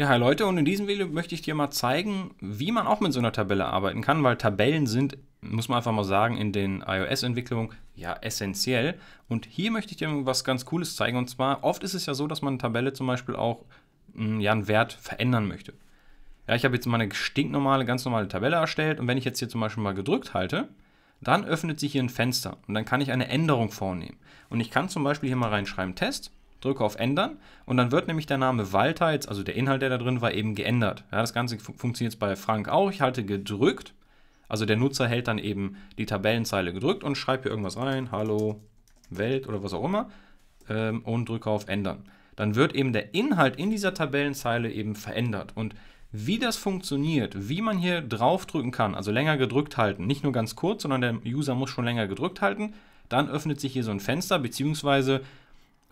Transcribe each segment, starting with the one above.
Ja, hi Leute, und in diesem Video möchte ich dir mal zeigen, wie man auch mit so einer Tabelle arbeiten kann, weil Tabellen sind, muss man einfach mal sagen, in den iOS-Entwicklungen ja essentiell. Und hier möchte ich dir was ganz Cooles zeigen, und zwar oft ist es ja so, dass man eine Tabelle zum Beispiel auch hm, ja, einen Wert verändern möchte. Ja, ich habe jetzt meine stinknormale, ganz normale Tabelle erstellt und wenn ich jetzt hier zum Beispiel mal gedrückt halte, dann öffnet sich hier ein Fenster und dann kann ich eine Änderung vornehmen. Und ich kann zum Beispiel hier mal reinschreiben Test drücke auf Ändern und dann wird nämlich der Name Walter, jetzt, also der Inhalt, der da drin war, eben geändert. Ja, das Ganze fun funktioniert jetzt bei Frank auch. Ich halte gedrückt, also der Nutzer hält dann eben die Tabellenzeile gedrückt und schreibt hier irgendwas rein, hallo Welt oder was auch immer ähm, und drücke auf Ändern. Dann wird eben der Inhalt in dieser Tabellenzeile eben verändert und wie das funktioniert, wie man hier draufdrücken kann, also länger gedrückt halten, nicht nur ganz kurz, sondern der User muss schon länger gedrückt halten, dann öffnet sich hier so ein Fenster, beziehungsweise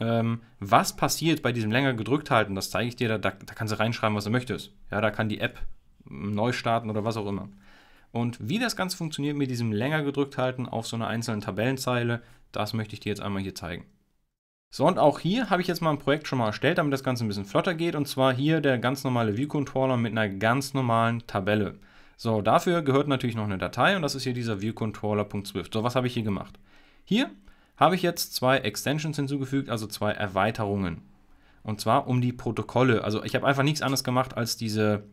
ähm, was passiert bei diesem länger gedrückt halten, das zeige ich dir, da, da, da kannst du reinschreiben, was du möchtest. Ja, da kann die App neu starten oder was auch immer. Und wie das Ganze funktioniert mit diesem länger gedrückt halten auf so einer einzelnen Tabellenzeile, das möchte ich dir jetzt einmal hier zeigen. So, und auch hier habe ich jetzt mal ein Projekt schon mal erstellt, damit das Ganze ein bisschen flotter geht. Und zwar hier der ganz normale View-Controller mit einer ganz normalen Tabelle. So, dafür gehört natürlich noch eine Datei und das ist hier dieser viewcontroller.swift. So, was habe ich hier gemacht? Hier habe ich jetzt zwei Extensions hinzugefügt, also zwei Erweiterungen. Und zwar um die Protokolle. Also ich habe einfach nichts anderes gemacht als diese.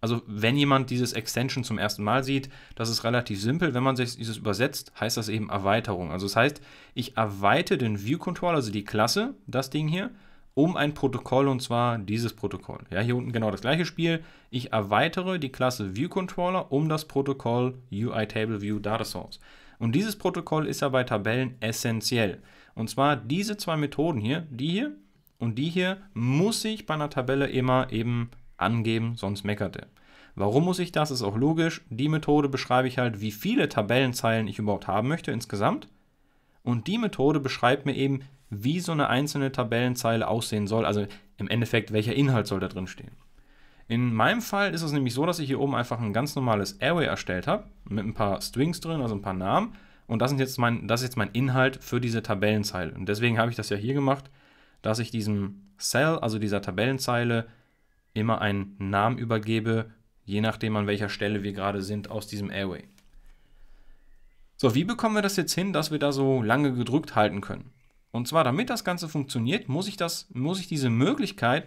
Also wenn jemand dieses Extension zum ersten Mal sieht, das ist relativ simpel. Wenn man sich dieses übersetzt, heißt das eben Erweiterung. Also das heißt, ich erweite den View Controller, also die Klasse, das Ding hier, um ein Protokoll und zwar dieses Protokoll. Ja, hier unten genau das gleiche Spiel. Ich erweitere die Klasse View Controller um das Protokoll UI Table View Data Source. Und dieses Protokoll ist ja bei Tabellen essentiell. Und zwar diese zwei Methoden hier, die hier und die hier, muss ich bei einer Tabelle immer eben angeben, sonst meckert er. Warum muss ich das? Ist auch logisch. Die Methode beschreibe ich halt, wie viele Tabellenzeilen ich überhaupt haben möchte insgesamt. Und die Methode beschreibt mir eben, wie so eine einzelne Tabellenzeile aussehen soll. Also im Endeffekt, welcher Inhalt soll da drin stehen. In meinem Fall ist es nämlich so, dass ich hier oben einfach ein ganz normales Array erstellt habe, mit ein paar Strings drin, also ein paar Namen. Und das, sind jetzt mein, das ist jetzt mein Inhalt für diese Tabellenzeile. Und deswegen habe ich das ja hier gemacht, dass ich diesem Cell, also dieser Tabellenzeile, immer einen Namen übergebe, je nachdem an welcher Stelle wir gerade sind aus diesem Array. So, wie bekommen wir das jetzt hin, dass wir da so lange gedrückt halten können? Und zwar, damit das Ganze funktioniert, muss ich, das, muss ich diese Möglichkeit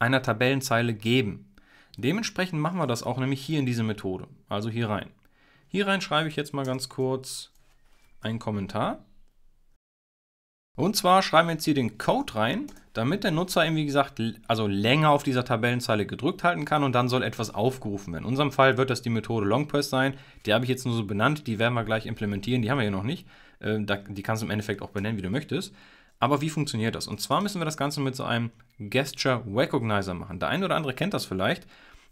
einer Tabellenzeile geben. Dementsprechend machen wir das auch nämlich hier in diese Methode, also hier rein. Hier rein schreibe ich jetzt mal ganz kurz einen Kommentar. Und zwar schreiben wir jetzt hier den Code rein, damit der Nutzer eben wie gesagt also länger auf dieser Tabellenzeile gedrückt halten kann und dann soll etwas aufgerufen werden. In unserem Fall wird das die Methode longPress sein, die habe ich jetzt nur so benannt, die werden wir gleich implementieren, die haben wir hier noch nicht. Äh, die kannst du im Endeffekt auch benennen, wie du möchtest. Aber wie funktioniert das? Und zwar müssen wir das Ganze mit so einem Gesture Recognizer machen. Der eine oder andere kennt das vielleicht.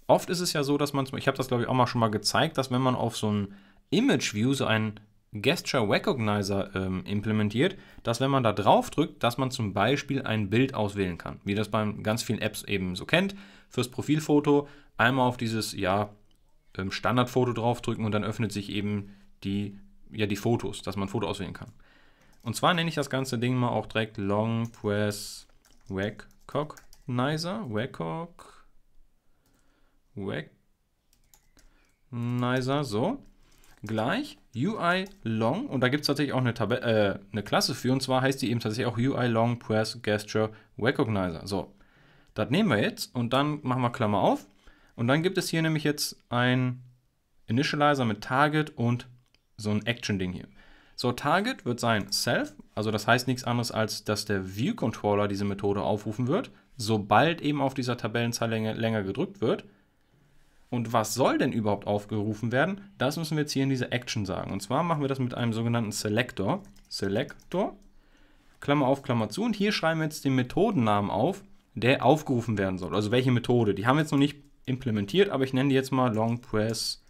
Oft ist es ja so, dass man, ich habe das glaube ich auch mal schon mal gezeigt, dass wenn man auf so ein Image View so einen Gesture Recognizer ähm, implementiert, dass wenn man da drauf drückt, dass man zum Beispiel ein Bild auswählen kann, wie das bei ganz vielen Apps eben so kennt. Fürs Profilfoto einmal auf dieses ja ähm, Standardfoto draufdrücken und dann öffnet sich eben die ja die Fotos, dass man ein Foto auswählen kann. Und zwar nenne ich das ganze Ding mal auch direkt Long Press Recognizer. Recognizer, So. Gleich UI Long. Und da gibt es tatsächlich auch eine, äh, eine Klasse für. Und zwar heißt die eben tatsächlich auch UI Long Press Gesture Recognizer. So. Das nehmen wir jetzt und dann machen wir Klammer auf. Und dann gibt es hier nämlich jetzt ein Initializer mit Target und so ein Action-Ding hier. So, Target wird sein Self, also das heißt nichts anderes als, dass der View Controller diese Methode aufrufen wird, sobald eben auf dieser Tabellenzeile länger gedrückt wird. Und was soll denn überhaupt aufgerufen werden? Das müssen wir jetzt hier in diese Action sagen. Und zwar machen wir das mit einem sogenannten Selector. Selector, Klammer auf, Klammer zu. Und hier schreiben wir jetzt den Methodennamen auf, der aufgerufen werden soll. Also welche Methode? Die haben wir jetzt noch nicht implementiert, aber ich nenne die jetzt mal Long Press,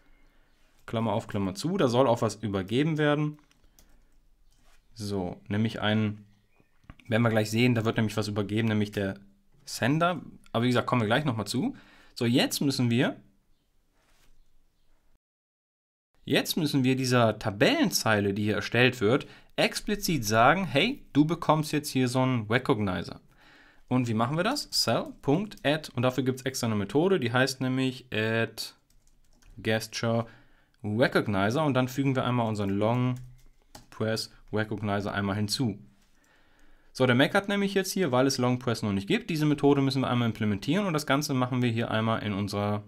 Klammer auf, Klammer zu. Da soll auch was übergeben werden. So, nämlich einen, werden wir gleich sehen, da wird nämlich was übergeben, nämlich der Sender. Aber wie gesagt, kommen wir gleich nochmal zu. So, jetzt müssen wir. Jetzt müssen wir dieser Tabellenzeile, die hier erstellt wird, explizit sagen, hey, du bekommst jetzt hier so einen Recognizer. Und wie machen wir das? Cell.add und dafür gibt es extra eine Methode, die heißt nämlich add gesture recognizer und dann fügen wir einmal unseren long press Recognizer einmal hinzu. So, der Mac hat nämlich jetzt hier, weil es Long Press noch nicht gibt, diese Methode müssen wir einmal implementieren und das Ganze machen wir hier einmal in unserer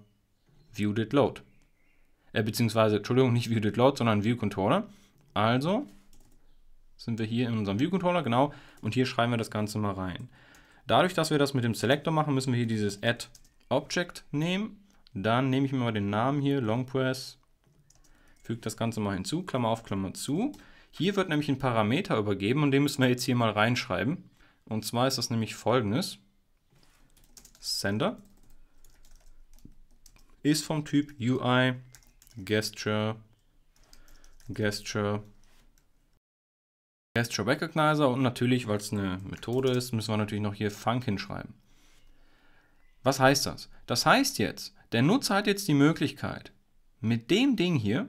ViewDidLoad. Äh, beziehungsweise, Entschuldigung, nicht ViewDidLoad, sondern ViewController. Also sind wir hier in unserem ViewController, genau, und hier schreiben wir das Ganze mal rein. Dadurch, dass wir das mit dem Selector machen, müssen wir hier dieses AddObject nehmen. Dann nehme ich mir mal den Namen hier, Long Press, füge das Ganze mal hinzu, Klammer auf, Klammer zu. Hier wird nämlich ein Parameter übergeben und den müssen wir jetzt hier mal reinschreiben. Und zwar ist das nämlich folgendes. Sender ist vom Typ UI Gesture Gesture Gesture Recognizer und natürlich, weil es eine Methode ist, müssen wir natürlich noch hier Funk hinschreiben. Was heißt das? Das heißt jetzt, der Nutzer hat jetzt die Möglichkeit, mit dem Ding hier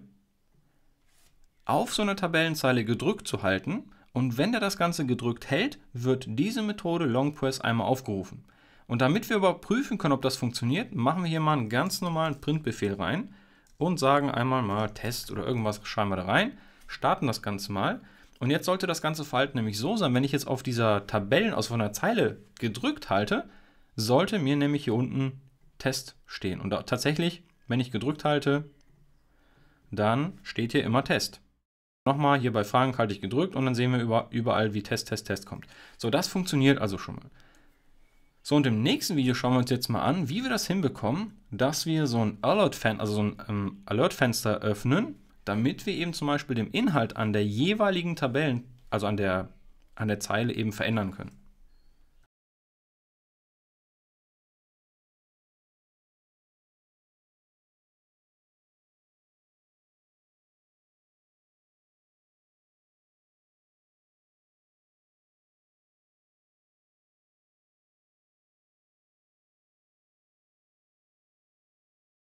auf so eine Tabellenzeile gedrückt zu halten und wenn er das Ganze gedrückt hält, wird diese Methode LongPress einmal aufgerufen. Und damit wir überprüfen können, ob das funktioniert, machen wir hier mal einen ganz normalen Printbefehl rein und sagen einmal mal Test oder irgendwas schreiben wir da rein, starten das Ganze mal. Und jetzt sollte das ganze Verhalten nämlich so sein, wenn ich jetzt auf dieser Tabellen aus also von der Zeile gedrückt halte, sollte mir nämlich hier unten Test stehen. Und tatsächlich, wenn ich gedrückt halte, dann steht hier immer Test. Nochmal hier bei Fragen halte ich gedrückt und dann sehen wir überall, wie Test, Test, Test kommt. So, das funktioniert also schon mal. So, und im nächsten Video schauen wir uns jetzt mal an, wie wir das hinbekommen, dass wir so ein Alert-Fenster also so ähm, Alert öffnen, damit wir eben zum Beispiel den Inhalt an der jeweiligen Tabellen, also an der, an der Zeile eben verändern können.